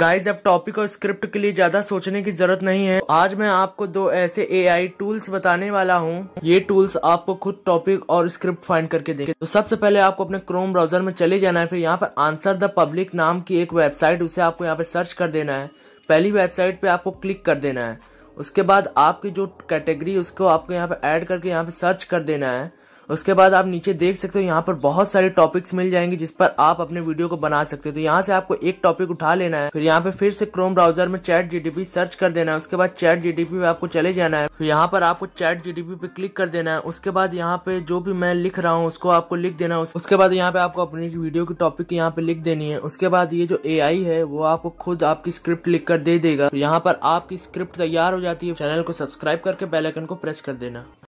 guys अब topic और script के लिए ज्यादा सोचने की जरूरत नहीं है आज मैं आपको दो ऐसे एआई टूल्स बताने वाला हूँ ये टूल्स आपको खुद टॉपिक और स्क्रिप्ट फाइंड करके देंगे तो सबसे पहले आपको अपने क्रोम ब्राउजर में चले जाना है फिर यहाँ पर आंसर द पब्लिक नाम की एक वेबसाइट उसे आपको यहाँ पे सर्च कर देना है पहली वेबसाइट पे आपको क्लिक कर देना है उसके बाद आपकी जो कैटेगरी उसको आपको यहाँ पे ऐड करके यहाँ पे सर्च कर देना है उसके बाद आप नीचे देख सकते हो यहाँ पर बहुत सारे टॉपिक्स मिल जाएंगे जिस पर आप अपने वीडियो को बना सकते हो तो यहाँ से आपको एक टॉपिक उठा लेना है फिर यहाँ पे फिर से क्रोम ब्राउजर में चैट जीडीपी सर्च कर देना है उसके बाद चैट जीडीपी पे आपको चले जाना है फिर यहाँ पर आपको चैट जीडीपी पे क्लिक कर देना है उसके बाद यहाँ पे जो भी मैं लिख रहा हूँ उसको आपको लिख देना है उसके बाद यहाँ पे आपको अपनी वीडियो की टॉपिक यहाँ पे लिख देनी है उसके बाद ये जो ए है वो आपको खुद आपकी स्क्रिप्ट लिख कर दे देगा तो यहाँ पर आपकी स्क्रिप्ट तैयार हो जाती है चैनल को सब्सक्राइब करके बेलाइकन को प्रेस कर देना